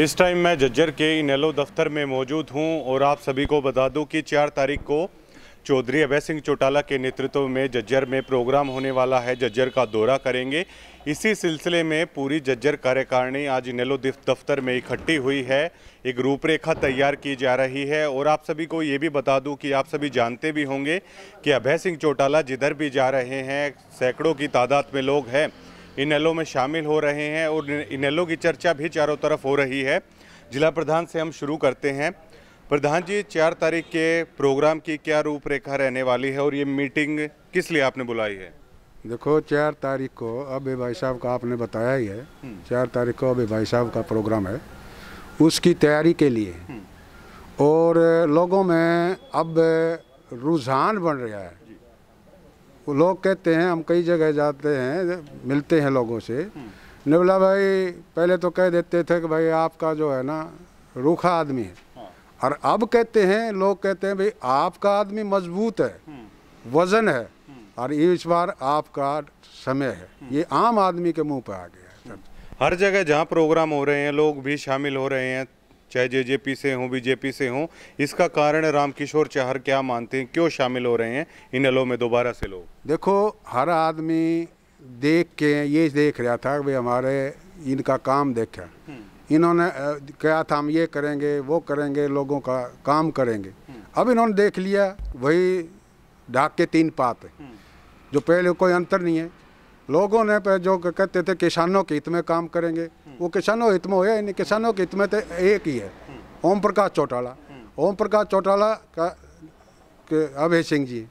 इस टाइम मैं जज्जर के इनेलो दफ्तर में मौजूद हूं और आप सभी को बता दूं कि चार तारीख को चौधरी अभय सिंह चौटाला के नेतृत्व में जज्जर में प्रोग्राम होने वाला है जज्जर का दौरा करेंगे इसी सिलसिले में पूरी जज्जर कार्यकारिणी आज इनेलो दफ्तर में इकट्ठी हुई है एक रूपरेखा तैयार की जा रही है और आप सभी को ये भी बता दूं कि आप सभी जानते भी होंगे कि अभय सिंह चौटाला जिधर भी जा रहे हैं सैकड़ों की तादाद में लोग हैं इनेलो में शामिल हो रहे हैं और इनेलो की चर्चा भी चारों तरफ हो रही है जिला प्रधान से हम शुरू करते हैं प्रधान जी चार तारीख के प्रोग्राम की क्या रूपरेखा रहने वाली है और ये मीटिंग किस लिए आपने बुलाई है देखो चार तारीख को अब भाई साहब का आपने बताया ही है चार तारीख को अब भाई साहब का प्रोग्राम है उसकी तैयारी के लिए हम्म। और लोगों में अब रुझान बन रहा है लोग कहते हैं हम कई जगह जाते हैं मिलते हैं लोगों से निबला भाई पहले तो कह देते थे कि भाई आपका जो है ना रूखा आदमी है हाँ। और अब कहते हैं लोग कहते हैं भाई आपका आदमी मजबूत है हम्म। वजन है हम्म। और ये इस बार आपका समय है हम्म। ये आम आदमी के मुंह पर आ गया है हर जगह जहाँ प्रोग्राम हो रहे हैं लोग भी शामिल हो रहे हैं चाहे जे जे पी से हों बीजेपी से हों इसका कारण रामकिशोर चहर क्या मानते हैं क्यों शामिल हो रहे हैं इन एलो में दोबारा से लोग देखो हर आदमी देख के ये देख रहा था भाई हमारे इनका काम देखा हम्म। इन्होंने कहा था हम ये करेंगे वो करेंगे लोगों का काम करेंगे हम्म। अब इन्होंने देख लिया वही ढाक के तीन पात है हम्म। जो पहले कोई अंतर नहीं है लोगों ने जो कहते थे किसानों के हित में काम करेंगे वो किसानों हित में है यानी किसानों के हित में तो एक ही है ओम प्रकाश चौटाला ओम प्रकाश चौटाला का अभय सिंह जी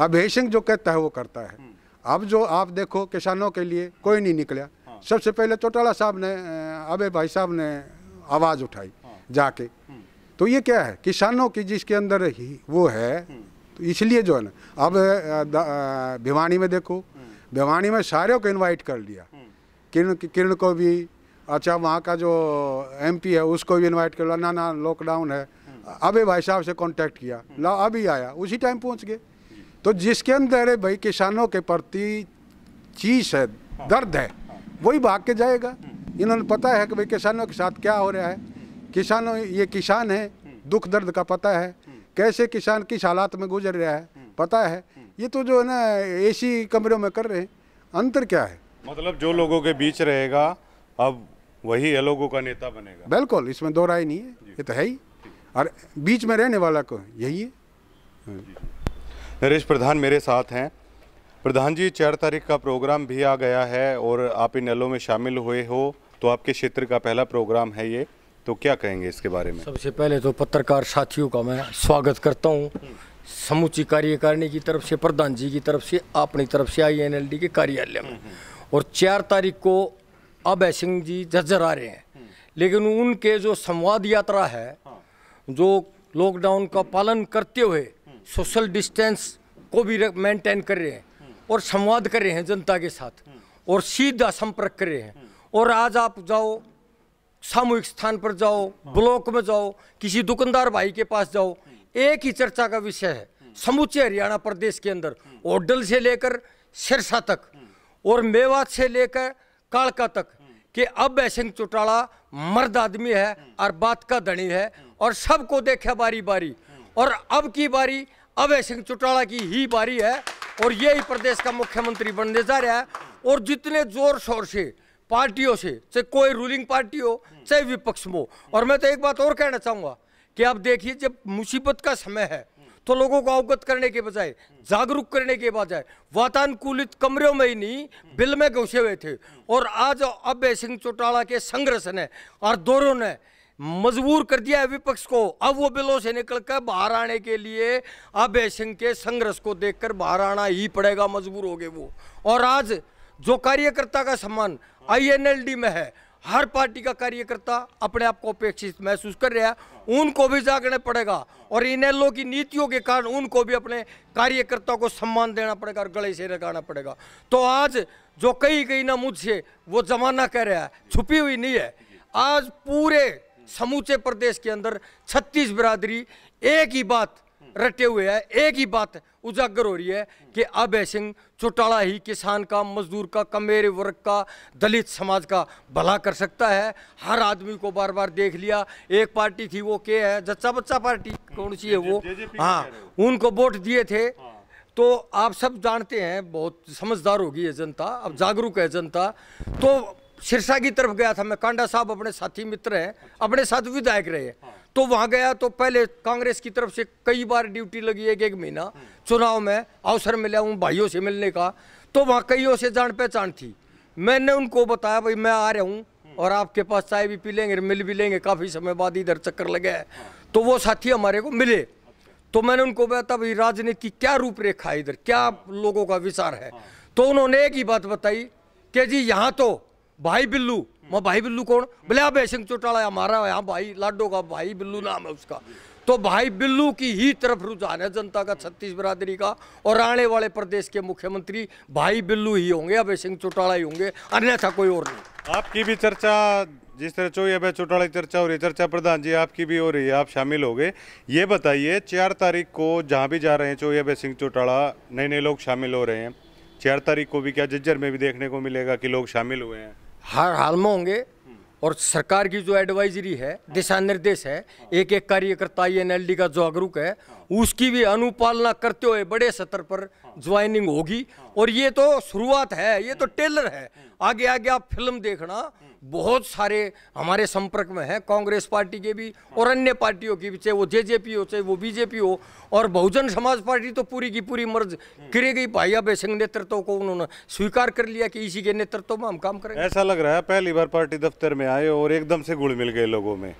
अभय सिंह जो कहता है वो करता है हम्म। अब जो आप देखो किसानों के लिए कोई नहीं निकला हाँ। सबसे पहले चौटाला साहब ने अभय भाई साहब ने आवाज़ उठाई हाँ। जाके हम्म। तो ये क्या है किसानों की जिसके अंदर ही वो है हम्म। तो इसलिए जो है ना अब भिवानी में देखो भिवानी में सारे को इनवाइट कर लिया किरण किरण को भी अच्छा वहाँ का जो एमपी है उसको भी इनवाइट कर लो ना ना लॉकडाउन है हम्म। अभी भाई साहब से कांटेक्ट किया हम्म। ला अभी आया उसी टाइम पहुँच गए तो जिसके अंदर है भाई किसानों के प्रति चीज है हाँ। दर्द है हाँ। वही भाग के जाएगा हम्म। इन्होंने पता है कि भाई किसानों के साथ क्या हो रहा है किसानों ये किसान है दुख दर्द का पता है कैसे किसान किस हालात में गुजर रहा है पता है ये तो जो है ना एसी कमरों में कर रहे हैं अंतर क्या है मतलब जो लोगों के बीच रहेगा अब वही है लोगों का नेता बनेगा बिल्कुल इसमें दो राय नहीं है ये तो है ही और बीच में रहने वाला को यही है हाँ। नरेश प्रधान मेरे साथ हैं प्रधान जी चार तारीख का प्रोग्राम भी आ गया है और आप इन एलो में शामिल हुए हो तो आपके क्षेत्र का पहला प्रोग्राम है ये तो क्या कहेंगे इसके बारे में सबसे पहले तो पत्रकार साथियों का मैं स्वागत करता हूँ समुची कार्यकारिणी की तरफ से प्रधान जी की तरफ से अपनी तरफ से आई एन के कार्यालय में हम्म, हम्म। और चार तारीख को अभय सिंह जी झज्जर आ रहे हैं हम्म। लेकिन उनके जो संवाद यात्रा है हाँ। जो लॉकडाउन का पालन करते हुए सोशल हम्म। डिस्टेंस को भी मेंटेन कर रहे हैं हम्म। और संवाद कर रहे हैं जनता के साथ और सीधा संपर्क कर रहे हैं और आज आप जाओ सामूहिक स्थान पर जाओ हाँ। ब्लॉक में जाओ किसी दुकानदार भाई के पास जाओ एक ही चर्चा का विषय है समूचे हरियाणा प्रदेश के अंदर ओडल से लेकर सिरसा तक और मेवात से लेकर कालका तक कि अब ऐसिंग चौटाला मर्द आदमी है और बात का धनी है और सबको देखे बारी बारी और अब की बारी अब सिंह चौटाला की ही बारी है और यही प्रदेश का मुख्यमंत्री बनने जा रहा है और जितने जोर शोर से पार्टियों से चाहे कोई रूलिंग पार्टी हो चाहे विपक्ष हो और मैं तो एक बात और कहना चाहूँगा कि आप देखिए जब मुसीबत का समय है तो लोगों को अवगत करने के बजाय जागरूक करने के बजाय वातानुकूलित कमरों में ही नहीं बिल में घुसे हुए थे और आज अभय सिंह चौटाला के संघर्ष ने और दोनों ने मजबूर कर दिया है विपक्ष को अब वो बिलों से निकल कर बाहर आने के लिए अभय सिंह के संघर्ष को देखकर बाहर आना ही पड़ेगा मजबूर हो गए वो और आज जो कार्यकर्ता का सम्मान हाँ। आईएनएलडी में है हर पार्टी का कार्यकर्ता अपने आप को अपेक्षित महसूस कर रहा है उनको भी जागना पड़ेगा और इन एल की नीतियों के कारण उनको भी अपने कार्यकर्ता को सम्मान देना पड़ेगा और गले से लगाना पड़ेगा तो आज जो कही कहीं ना मुझसे वो जमाना कह रहा है छुपी हुई नहीं है आज पूरे समूचे प्रदेश के अंदर छत्तीस बिरादरी एक ही बात रटे हुए है एक ही बात उजागर हो रही है कि अभय सिंह चौटाला ही किसान का मजदूर का कमेरे वर्ग का दलित समाज का भला कर सकता है हर आदमी को बार बार देख लिया एक पार्टी थी वो के है जच्चा बच्चा पार्टी कौन सी है वो हाँ उनको वोट दिए थे हाँ। तो आप सब जानते हैं बहुत समझदार होगी ये जनता अब हम्म। जागरूक है जनता तो सिरसा की तरफ गया था मैं कांडा साहब अपने साथी मित्र हैं अच्छा। अपने साथ विधायक रहे हैं हाँ। तो वहाँ गया तो पहले कांग्रेस की तरफ से कई बार ड्यूटी लगी एक एक महीना चुनाव में अवसर मिला उन भाइयों से मिलने का तो वहाँ कईयों से जान पहचान थी मैंने उनको बताया भाई मैं आ रहा हूँ और आपके पास चाय भी पी लेंगे मिल भी लेंगे काफ़ी समय बाद इधर चक्कर लगे है तो वो साथी हमारे को मिले तो मैंने उनको बताया भाई राजनीति क्या रूपरेखा है इधर क्या लोगों का विचार है तो उन्होंने एक ही बात बताई कि जी यहाँ तो भाई बिल्लू मैं भाई बिल्लू कौन बोले अब सिंह चौटाला हमारा यहाँ भाई लाडो का भाई बिल्लू नाम है उसका तो भाई बिल्लू की ही तरफ रुझान है जनता का छत्तीस बरादरी का और आने वाले प्रदेश के मुख्यमंत्री भाई बिल्लू ही होंगे अभय सिंह चौटाला ही होंगे अन्यथा कोई और नहीं आपकी भी चर्चा जिस तरह चो अभय चौटाला की चर्चा हो रही है चर्चा प्रधान जी आपकी भी हो रही है आप शामिल हो गए ये बताइए चार तारीख को जहाँ भी जा रहे हैं चौबीस अभय सिंह चौटाला नए नए लोग शामिल हो रहे हैं चार तारीख को भी क्या जज्जर में भी देखने को मिलेगा कि लोग शामिल हुए हैं हर हाल में होंगे और सरकार की जो एडवाइजरी है दिशा निर्देश है एक एक कार्यकर्ता आई एन का जागरूक है उसकी भी अनुपालना करते हुए बड़े स्तर पर ज्वाइनिंग होगी और ये तो शुरुआत है ये तो टेलर है आगे आगे आप फिल्म देखना बहुत सारे हमारे संपर्क में हैं कांग्रेस पार्टी के भी और अन्य पार्टियों की भी चाहे वो जेजेपी हो चाहे वो बीजेपी हो और बहुजन समाज पार्टी तो पूरी की पूरी मर्ज गिरे गई भाई अभय सिंह नेतृत्व को उन्होंने स्वीकार कर लिया कि इसी के नेतृत्व में हम काम करें ऐसा लग रहा है पहली बार पार्टी दफ्तर में आए और एकदम से गुड़ मिल गए लोगों में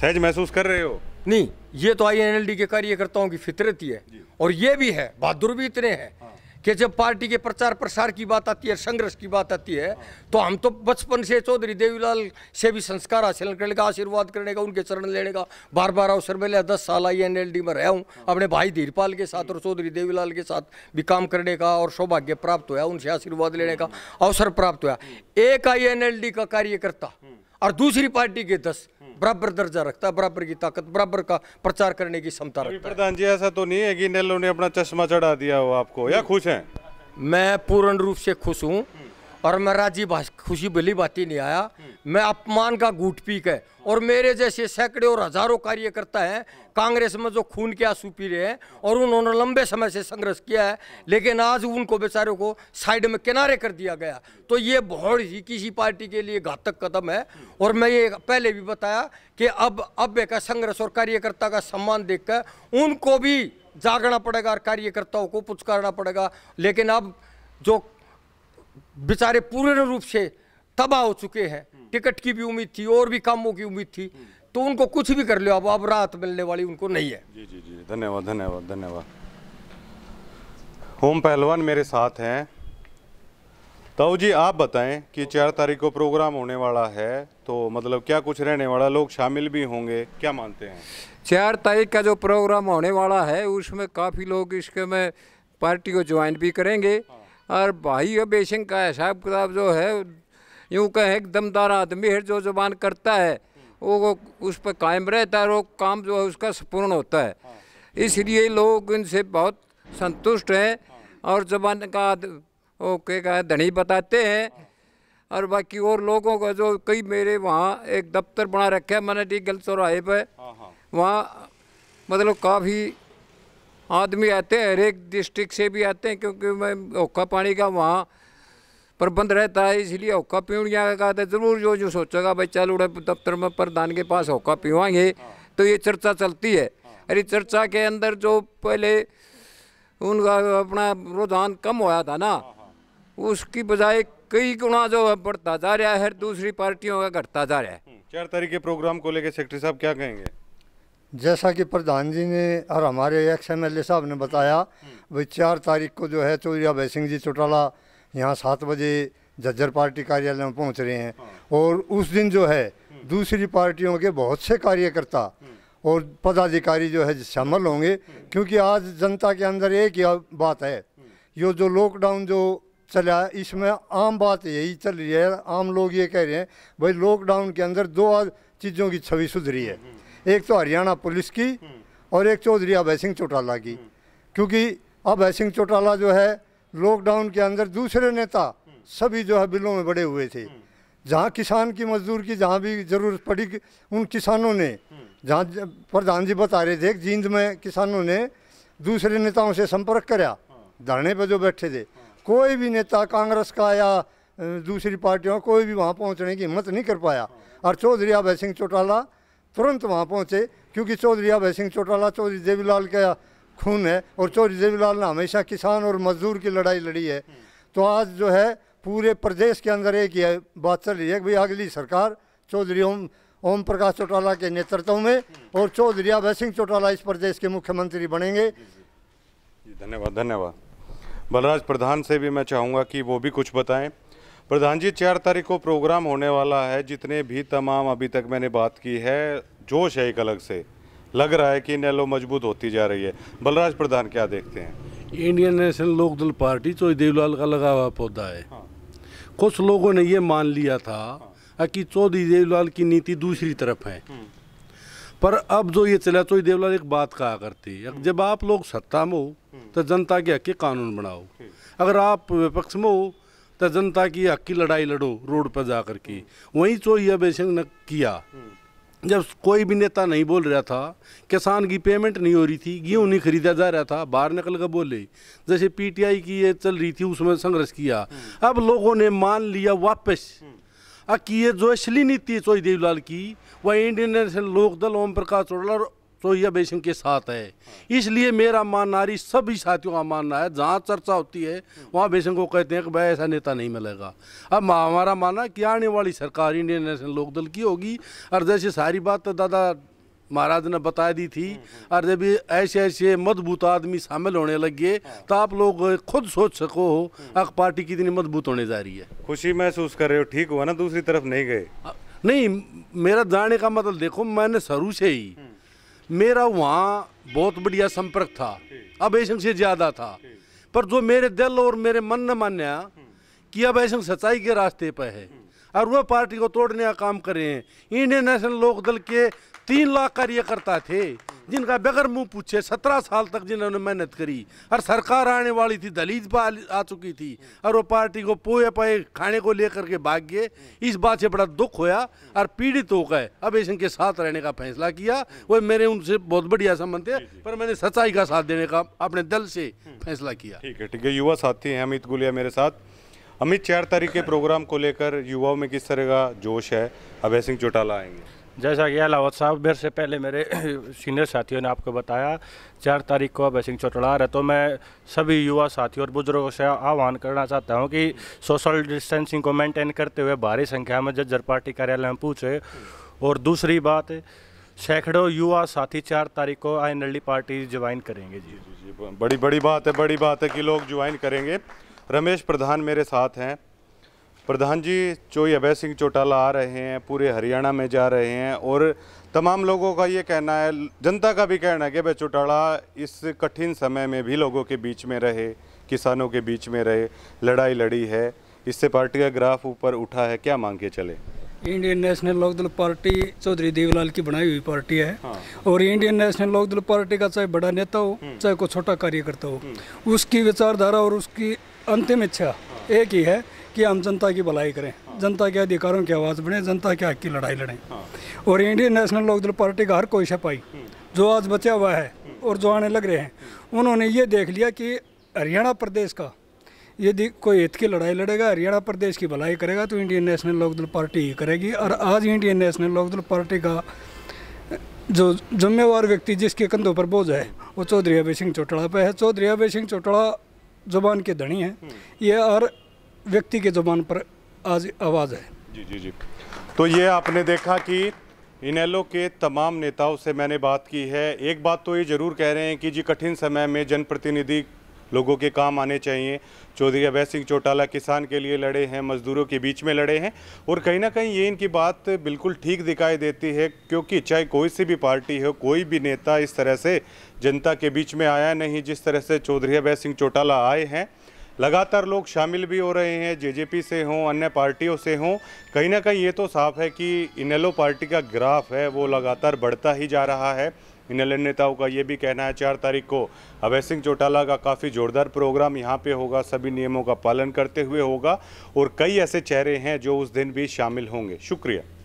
सहज महसूस कर रहे हो नहीं ये तो आई के कार्यकर्ताओं की फितरत ही है और ये भी है बहादुर भी इतने हैं हाँ। कि जब पार्टी के प्रचार प्रसार की बात आती है संघर्ष की बात आती है तो हम तो बचपन से चौधरी देवीलाल से भी संस्कार हासिल करने का आशीर्वाद करने का उनके चरण लेने का बार बार अवसर मिले दस साल आई एन एल डी में रहा हूँ अपने भाई धीरपाल के साथ और चौधरी देवीलाल के साथ भी काम करने का और सौभाग्य प्राप्त हुआ उनसे आशीर्वाद लेने का अवसर प्राप्त हुआ एक आई एन एल डी का कार्यकर्ता और दूसरी पार्टी के दस बराबर दर्जा रखता बराबर की ताकत बराबर का प्रचार करने की क्षमता रखता प्रधान जी ऐसा तो नहीं है कि नेलो ने अपना चश्मा चढ़ा दिया हो आपको या खुश हैं मैं पूर्ण रूप से खुश हूँ और मैं राजी खुशी भली बाती नहीं आया मैं अपमान का घूट पी के और मेरे जैसे सैकड़े और हजारों कार्यकर्ता हैं कांग्रेस में जो खून के आंसू पी रहे हैं और उन्होंने लंबे समय से संघर्ष किया है लेकिन आज उनको बेचारे को साइड में किनारे कर दिया गया तो ये बहुत ही किसी पार्टी के लिए घातक कदम है और मैं ये पहले भी बताया कि अब अब का संघर्ष और कार्यकर्ता का सम्मान देखकर उनको भी जागना पड़ेगा और कार्यकर्ताओं को पुचकारना पड़ेगा लेकिन अब जो बेचारे पूर्ण रूप से तबाह हो चुके हैं टिकट की भी उम्मीद थी और भी कामों की उम्मीद थी तो उनको कुछ भी कर लो अब अब राहत मिलने वाली उनको नहीं है जी जी जी धन्यवाद धन्यवाद धन्यवाद होम पहलवान मेरे साथ हैं ताऊ जी आप बताएं कि चार तारीख को प्रोग्राम होने वाला है तो मतलब क्या कुछ रहने वाला लोग शामिल भी होंगे क्या मानते हैं चार तारीख का जो प्रोग्राम होने वाला है उसमें काफ़ी लोग इसके में पार्टी को ज्वाइन भी करेंगे हाँ। और भाई अब बेशंग का हिसाब किताब जो है यूँ कहें एक दमदार आदमी है जो जबान करता है वो उस पर कायम रहता है वो काम जो है उसका पूर्ण होता है इसलिए लोग इनसे बहुत संतुष्ट हैं और जबान का वो क्या कहा धनी बताते हैं और बाकी और लोगों का जो कई मेरे वहाँ एक दफ्तर बना रखे है मैंने डी गल चौराहे पर वहाँ मतलब काफ़ी आदमी आते हैं हर एक डिस्ट्रिक्ट से भी आते हैं क्योंकि मैं औखा पानी का वहाँ प्रबंध रहता है इसलिए औखा पीवड़िया का तो ज़रूर जो जो सोचेगा भाई चल उड़े दफ्तर में प्रधान के पास औखा पीवाएंगे हाँ। तो ये चर्चा चलती है हाँ। अरे चर्चा के अंदर जो पहले उनका अपना रुझान कम होया था ना हाँ, उसकी बजाय कई गुणा जो बढ़ता जा रहा है दूसरी पार्टियों का घटता जा रहा है हम्म, चार तारीख के प्रोग्राम को लेकर सेक्रेटरी साहब क्या कहेंगे जैसा कि प्रधान जी ने और हमारे एक्स एम एल ए साहब ने बताया हम्म। भाई चार तारीख को जो है चौधरी तो अभय सिंह जी चौटाला यहाँ सात बजे झज्जर पार्टी कार्यालय में पहुँच रहे हैं हाँ। और उस दिन जो है हम्म। दूसरी पार्टियों के बहुत से कार्यकर्ता हम्म। और पदाधिकारी जो है शामिल होंगे क्योंकि आज जनता के अंदर एक ही बात है यो जो लॉकडाउन जो चला इसमें आम बात यही चल रही है आम लोग ये कह रहे हैं भाई लॉकडाउन के अंदर दो चीज़ों की छवि सुधरी है एक तो हरियाणा पुलिस की हम्म। और एक चौधरी अभय सिंह चौटाला की हम्म। क्योंकि अभय सिंह चौटाला जो है लॉकडाउन के अंदर दूसरे नेता हम्म। सभी जो है बिलों में बड़े हुए थे जहाँ किसान की मजदूर की जहाँ भी ज़रूरत पड़ी उन किसानों ने जहाँ प्रधान जी बता रहे थे जींद में किसानों ने दूसरे नेताओं से संपर्क कराया हाँ। धरने पर जो बैठे थे हाँ। कोई भी नेता कांग्रेस का या दूसरी पार्टियों कोई भी वहाँ पहुँचने की हिम्मत नहीं कर पाया हाँ। और चौधरी अभय सिंह चौटाला तुरंत वहाँ पहुँचे क्योंकि चौधरी अभय सिंह चौटाला चौधरी देवीलाल का खून है और चौधरी देवीलाल ने हमेशा किसान और मजदूर की लड़ाई लड़ी है तो आज जो है पूरे प्रदेश के अंदर एक ही बात चल रही है भाई अगली सरकार चौधरी ओम ओम प्रकाश चौटाला के नेतृत्व में और चौधरी अभय सिंह चौटाला इस प्रदेश के मुख्यमंत्री बनेंगे धन्यवाद धन्यवाद बलराज प्रधान से भी मैं चाहूँगा कि वो भी कुछ बताएं प्रधान जी चार तारीख को प्रोग्राम होने वाला है जितने भी तमाम अभी तक मैंने बात की है जोश है एक अलग से लग रहा है कि नैलो मजबूत होती जा रही है बलराज प्रधान क्या देखते हैं इंडियन नेशनल लोकदल पार्टी चोई तो देवलाल का लगा हुआ पौधा है हाँ। कुछ लोगों ने यह मान लिया था हाँ। कि चौधरी देवलाल की नीति दूसरी तरफ है हम्म। पर अब जो ये चला तो देवलाल एक बात कहा करती है हम्म। जब आप लोग सत्ता में हो हम्म। तो जनता के हक के कानून बनाओ अगर आप विपक्ष में हो तो जनता की हक की लड़ाई लड़ो रोड पर जा करके वहीं तो अभय सिंह ने किया जब कोई भी नेता नहीं बोल रहा था किसान की पेमेंट नहीं हो रही थी गेहूँ नहीं खरीदा जा रहा था बाहर निकल कर बोले जैसे पीटीआई की ये चल रही थी उसमें संघर्ष किया अब लोगों ने मान लिया वापस की ये जो असली नीति है चोई देवलाल की वह इंडियन नेशनल लोकदल ओम प्रकाश और सोहिया तो बेसिन के साथ है इसलिए मेरा मानना नारी सभी साथियों का मानना है जहाँ चर्चा होती है वहाँ बेसिन को कहते हैं कि भाई ऐसा नेता नहीं मिलेगा अब हमारा मानना है कि आने वाली सरकार इंडियन नेशनल लोकदल की होगी और जैसे सारी बात तो दादा महाराज ने बता दी थी और जब ऐसे ऐसे मजबूत आदमी शामिल होने लगे तो आप लोग खुद सोच सको हो अख पार्टी कितनी मजबूत होने जा रही है खुशी महसूस कर रहे हो ठीक हुआ ना दूसरी तरफ नहीं गए नहीं मेरा जाने का मतलब देखो मैंने शुरू से ही मेरा वहाँ बहुत बढ़िया संपर्क था अब ऐसा से ज़्यादा था पर जो मेरे दिल और मेरे मन ने मान्या हम्म। कि अब ऐसा सच्चाई के रास्ते पर है हम्म। और वह पार्टी को तोड़ने का काम करे हैं इंडियन नेशनल लोकदल के तीन लाख कार्यकर्ता थे जिनका बगैर मुंह पूछे सत्रह साल तक जिन्होंने मेहनत करी और सरकार आने वाली थी दलीज पर आ चुकी थी और वो पार्टी को पोए पाए खाने को लेकर के भाग गए इस बात से बड़ा दुख होया और पीड़ित हो गए अब इस के साथ रहने का फैसला किया वो मेरे उनसे बहुत बढ़िया संबंध है पर मैंने सच्चाई का साथ देने का अपने दल से हम्म। फैसला किया ठीक है ठीक है युवा साथी हैं अमित गुलिया मेरे साथ अमित चार तारीख के प्रोग्राम को लेकर युवाओं में किस तरह का जोश है अभय सिंह चौटाला आएंगे जैसा कि अलावत साहब मेरे से पहले मेरे सीनियर साथियों ने आपको बताया चार तारीख को अभय सिंह चौटला रहे तो मैं सभी युवा साथियों और बुजुर्गों से आह्वान करना चाहता हूं कि सोशल डिस्टेंसिंग को मेंटेन करते हुए भारी संख्या में जज्जर पार्टी कार्यालय में पूछे और दूसरी बात सैकड़ों युवा साथी चार तारीख को आई एन पार्टी ज्वाइन करेंगे जी जी जी बड़ी बड़ी बात है बड़ी बात है कि लोग ज्वाइन करेंगे रमेश प्रधान मेरे साथ हैं प्रधान जी जो अभय सिंह चौटाला आ रहे हैं पूरे हरियाणा में जा रहे हैं और तमाम लोगों का ये कहना है जनता का भी कहना है कि भाई चौटाला इस कठिन समय में भी लोगों के बीच में रहे किसानों के बीच में रहे लड़ाई लड़ी है इससे पार्टी का ग्राफ ऊपर उठा है क्या मांग के चले Indian National Lokdal party Chaudhary Devilal की बनाई हुई पार्टी है हाँ। और इंडियन नेशनल लोकदल पार्टी का चाहे बड़ा नेता हो हम्म। चाहे कोई छोटा कार्यकर्ता हो हम्म। उसकी विचारधारा और उसकी अंतिम इच्छा हाँ। एक ही है कि हम जनता की भलाई करें हाँ। जनता के अधिकारों की आवाज़ बने जनता के हक की लड़ाई लड़ें हाँ। और इंडियन नेशनल लोकदल पार्टी का हर कोई छपाई हम्म। जो आज बचा हुआ है हम्म। और जो आने लग रहे हैं उन्होंने ये देख लिया कि हरियाणा प्रदेश का यदि कोई हित की लड़ाई लड़ेगा हरियाणा प्रदेश की भलाई करेगा तो इंडियन नेशनल लोकदल पार्टी ही करेगी और आज इंडियन नेशनल लोकदल पार्टी का जो जिम्मेवार व्यक्ति जिसके कंधों पर बोझ है वो चौधरी अभय सिंह चौटाला पर है चौधरी अभय सिंह चौटाला जुबान के धनी हैं हम्म। ये और व्यक्ति के ज़बान पर आज आवाज़ है जी जी जी तो ये आपने देखा कि इनेलो के तमाम नेताओं से मैंने बात की है एक बात तो ये ज़रूर कह रहे हैं कि जी कठिन समय में जनप्रतिनिधि लोगों के काम आने चाहिए चौधरी अभय सिंह चौटाला किसान के लिए लड़े हैं मजदूरों के बीच में लड़े हैं और कहीं ना कहीं ये इनकी बात बिल्कुल ठीक दिखाई देती है क्योंकि चाहे कोई सी भी पार्टी हो कोई भी नेता इस तरह से जनता के बीच में आया नहीं जिस तरह से चौधरी अभय सिंह चौटाला आए हैं लगातार लोग शामिल भी हो रहे हैं जेजेपी से हों अन्य पार्टियों से हों कहीं ना कहीं ये तो साफ है कि इनेलो पार्टी का ग्राफ है वो लगातार बढ़ता ही जा रहा है इनेलो नेताओं का ये भी कहना है चार तारीख को अभय सिंह चौटाला का काफ़ी जोरदार प्रोग्राम यहाँ पे होगा सभी नियमों का पालन करते हुए होगा और कई ऐसे चेहरे हैं जो उस दिन भी शामिल होंगे शुक्रिया